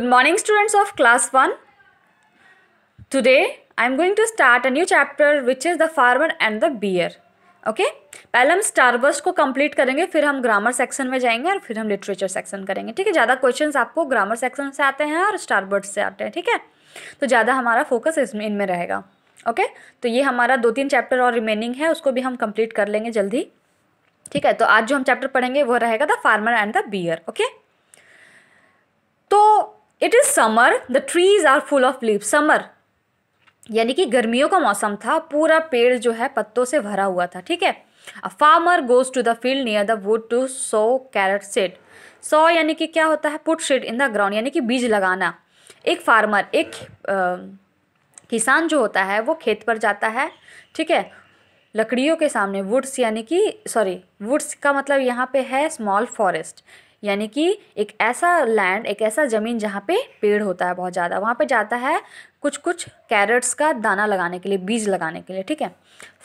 Good morning students of class 1. Today I am going to start a new chapter which is the farmer and the beer. Okay okay? पहले हम स्टारबस्ट को complete करेंगे फिर हम grammar section में जाएंगे और फिर हम लिटरेचर सेक्शन करेंगे ठीक है ज़्यादा क्वेश्चंस आपको ग्रामर सेक्शन से आते हैं और स्टारबर्ड से आते हैं ठीक है तो ज़्यादा हमारा फोकस इसमें इनमें रहेगा ओके okay? तो ये हमारा दो तीन चैप्टर और रिमेनिंग है उसको भी हम कंप्लीट कर लेंगे जल्दी ठीक है तो आज जो हम चैप्टर पढ़ेंगे वो रहेगा the farmer and the bear okay तो it is summer the trees are full of leave summer यानी कि गर्मियों का मौसम था पूरा पेड़ जो है पत्तों से भरा हुआ था ठीक है a farmer goes to the field near the wood to sow carrot seed so यानी कि क्या होता है put seed in the ground यानी कि बीज लगाना एक फार्मर एक आ, किसान जो होता है वो खेत पर जाता है ठीक है लकड़ियों के सामने वुड्स यानी कि सॉरी वुड्स का मतलब यहाँ पे है स्मॉल फॉरेस्ट यानी कि एक ऐसा लैंड एक ऐसा ज़मीन जहाँ पे पेड़ होता है बहुत ज़्यादा वहाँ पे जाता है कुछ कुछ कैरेट्स का दाना लगाने के लिए बीज लगाने के लिए ठीक है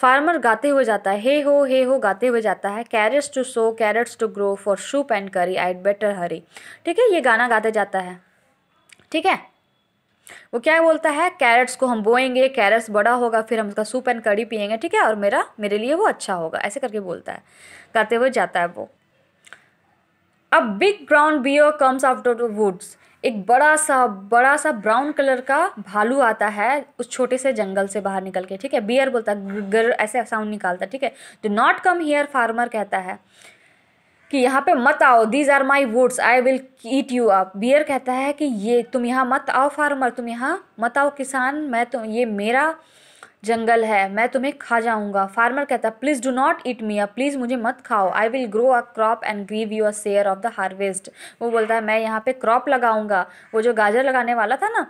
फार्मर गाते हुए जाता है हे हो हे हो गाते हुए जाता है carrots to sow carrots to grow for soup and curry I better हरी ठीक है ये गाना गाते जाता है ठीक है वो क्या बोलता है कैरेट्स को हम बोएंगे कैरेट्स बड़ा होगा फिर हम उसका सूप एंड कड़ी पियेंगे ठीक है और मेरा मेरे लिए वो अच्छा होगा ऐसे करके बोलता है गाते हुए जाता है वो अब big ground bear comes after the woods एक बड़ा सा बड़ा सा ब्राउन कलर का भालू आता है उस छोटे से जंगल से बाहर निकल के ठीक है बियर बोलता है गर ऐसे साउंड निकालता है ठीक है do not come here farmer कहता है कि यहाँ पे मत आओ these are my woods I will eat you up bear कहता है कि ये तुम यहाँ मत आओ फार्मर तुम यहाँ मत आओ किसान मैं तुम तो, ये मेरा जंगल है मैं तुम्हें खा जाऊंगा फार्मर कहता है please do not eat me अब प्लीज़ मुझे मत खाओ I will grow a crop and give you a share of the harvest वो बोलता है मैं यहाँ पे क्रॉप लगाऊंगा वो जो गाजर लगाने वाला था ना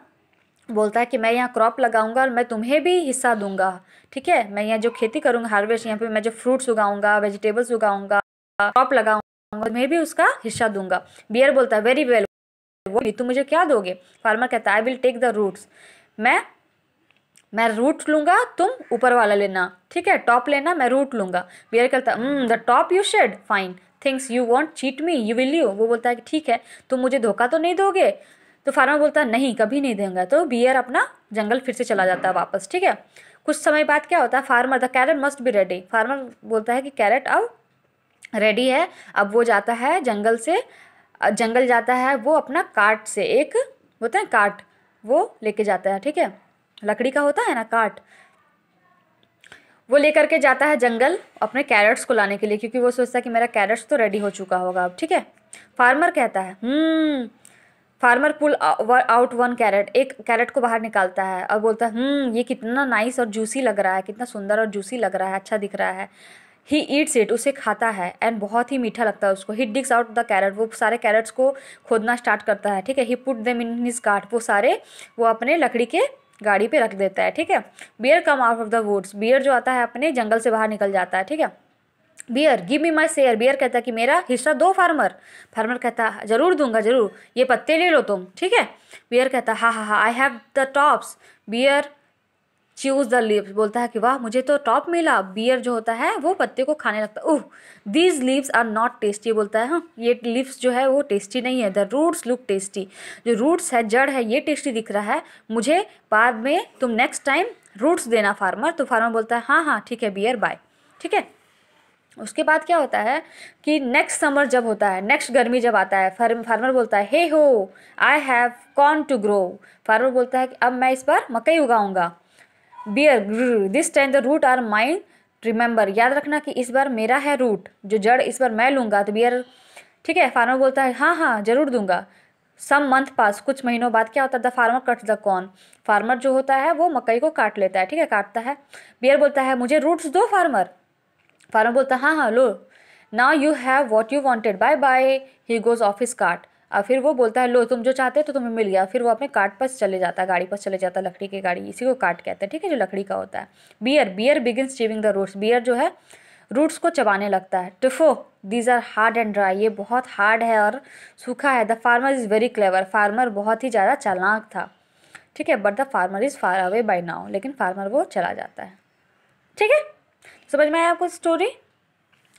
बोलता है कि मैं यहाँ क्रॉप लगाऊंगा और मैं तुम्हें भी हिस्सा दूंगा ठीक है मैं यहाँ जो खेती करूँगा हार्वेस्ट यहाँ पे मैं जो फ्रूट्स उगाऊंगा वेजिटेबल्स उगाऊंगा क्रॉप लगाऊंगा तुम्हें भी उसका हिस्सा दूंगा बियर बोलता है वेरी वेल तुम मुझे क्या दोगे फार्मर कहता है I will take the roots मैं मैं रूट लूँगा तुम ऊपर वाला लेना ठीक है टॉप लेना मैं रूट लूँगा बियर कहता the top you said fine things you won't cheat me you will you वो बोलता है कि ठीक है तुम मुझे धोखा तो नहीं दोगे तो फार्मर बोलता है नहीं कभी नहीं देंगे तो बियर अपना जंगल फिर से चला जाता है वापस ठीक है कुछ समय बाद क्या होता है farmer the carrot must be ready farmer बोलता है कि कैरेट अब रेडी है अब वो जाता है जंगल से जंगल जाता है वो अपना कार्ट से एक बोलते हैं कार्ट वो लेके जाता है ठीक है लकड़ी का होता है ना काट वो लेकर के जाता है जंगल अपने कैरेट्स को लाने के लिए क्योंकि वो सोचता है कि मेरा कैरेट्स तो रेडी हो चुका होगा अब ठीक है फार्मर कहता है farmer pull out one carrot एक कैरेट को बाहर निकालता है और बोलता है हम्म, ये कितना नाइस और जूसी लग रहा है कितना सुंदर और जूसी लग रहा है अच्छा दिख रहा है ही ईट्स इट उसे खाता है एंड बहुत ही मीठा लगता है उसको he digs out the carrot वो सारे कैरेट्स को खोदना स्टार्ट करता है ठीक है he put them in his cart वो सारे वो अपने लकड़ी के गाड़ी पे रख देता है ठीक है bear come out of the woods bear जो आता है अपने जंगल से बाहर निकल जाता है ठीक है bear give me my share bear कहता है कि मेरा हिस्सा दो फार्मर फार्मर कहता है जरूर दूंगा जरूर ये पत्ते ले लो तुम ठीक है बियर कहता हाँ हाँ हाँ I have the tops bear chews the leaves बोलता है कि वाह मुझे तो टॉप मिला बियर जो होता है वो पत्ते को खाने लगता है oh these leaves are not tasty बोलता है हाँ ये लीव्स जो है वो टेस्टी नहीं है द रूट्स लुक टेस्टी जो रूट्स है जड़ है ये टेस्टी दिख रहा है मुझे बाद में तुम नेक्स्ट टाइम रूट्स देना फार्मर तो फार्मर बोलता है हाँ हाँ ठीक है बियर बाय ठीक है उसके बाद क्या होता है कि नेक्स्ट समर जब होता है नेक्स्ट गर्मी जब आता है फार्मर बोलता है hey ho I have corn to grow farmer बोलता है कि अब मैं इस पर मकई उगाऊंगा bear this time the root are mind remember याद रखना कि इस बार मेरा है रूट जो जड़ इस बार मैं लूँगा तो बियर ठीक है फार्मर बोलता है हाँ हाँ जरूर दूंगा सम मंथ पास कुछ महीनों बाद क्या होता है the farmer cut the corn farmer जो होता है वो मकई को काट लेता है ठीक है काटता है बियर बोलता है मुझे रूट्स दो फार्मर फार्मर बोलता है हाँ हाँ लो now you have what you wanted bye bye he goes off काट कार्ट और फिर वो बोलता है लो तुम जो चाहते हो तो तुम्हें मिल गया फिर वो अपने कार्ट पर चले जाता है गाड़ी पर चले जाता है लकड़ी की गाड़ी इसी को काट कहते हैं ठीक है जो लकड़ी का होता है bear bear begins chewing the roots bear जो है रूट्स को चबाने लगता है टिफो these are hard and dry ये बहुत हार्ड है और सूखा है the farmer is very clever farmer बहुत ही ज़्यादा चालाक था ठीक है but the farmer is far away by now लेकिन फार्मर वो चला जाता है ठीक है समझ में आया आपको स्टोरी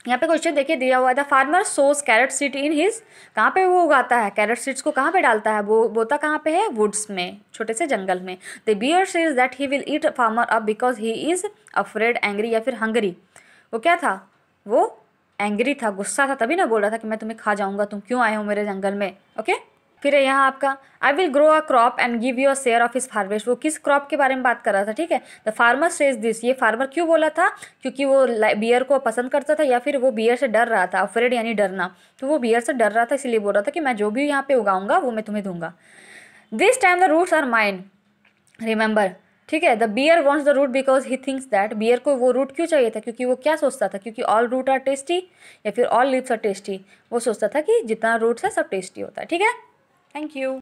यहाँ पे क्वेश्चन देखिए दिया हुआ है farmer sows carrot seed in his कहाँ पे वो उगाता है कैरेट सीड्स को कहाँ पे डालता है वो बोता कहाँ पे है वुड्स में छोटे से जंगल में the bear sees that he will eat farmer up because he is afraid angry या फिर हंगरी वो क्या था वो एंग्री था गुस्सा था तभी ना बोल रहा था कि मैं तुम्हें खा जाऊँगा तुम क्यों आए हो मेरे जंगल में ओके okay? फिर है यहाँ आपका I will grow a crop and give you a share of his harvest वो किस क्रॉप के बारे में बात कर रहा था ठीक है द फार्मर सेज दिस ये फार्मर क्यों बोला था क्योंकि वो बियर को पसंद करता था या फिर वो बियर से डर रहा था अफ्रेड यानी डरना तो वो बियर से डर रहा था इसलिए बोल रहा था कि मैं जो भी यहाँ पे उगाऊंगा वो मैं तुम्हें दूंगा this time the roots are mind remember ठीक है the bear wants the root because he thinks that bear को वो रूट क्यों चाहिए था क्योंकि वो क्या सोचता था क्योंकि ऑल रूट आर टेस्टी या फिर ऑल लिप्स आर टेस्टी वो सोचता था कि जितना रूट्स है सब टेस्टी होता है ठीक है Thank you.